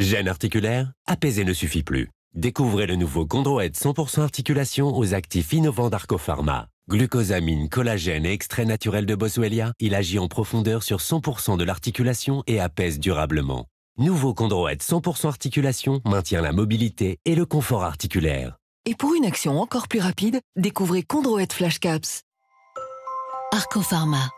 Gêne articulaire Apaiser ne suffit plus. Découvrez le nouveau Condroët 100% articulation aux actifs innovants d'Arcopharma. Glucosamine, collagène et extrait naturel de Boswellia, il agit en profondeur sur 100% de l'articulation et apaise durablement. Nouveau Condroët 100% articulation maintient la mobilité et le confort articulaire. Et pour une action encore plus rapide, découvrez Condroët Flash Caps. Arcopharma.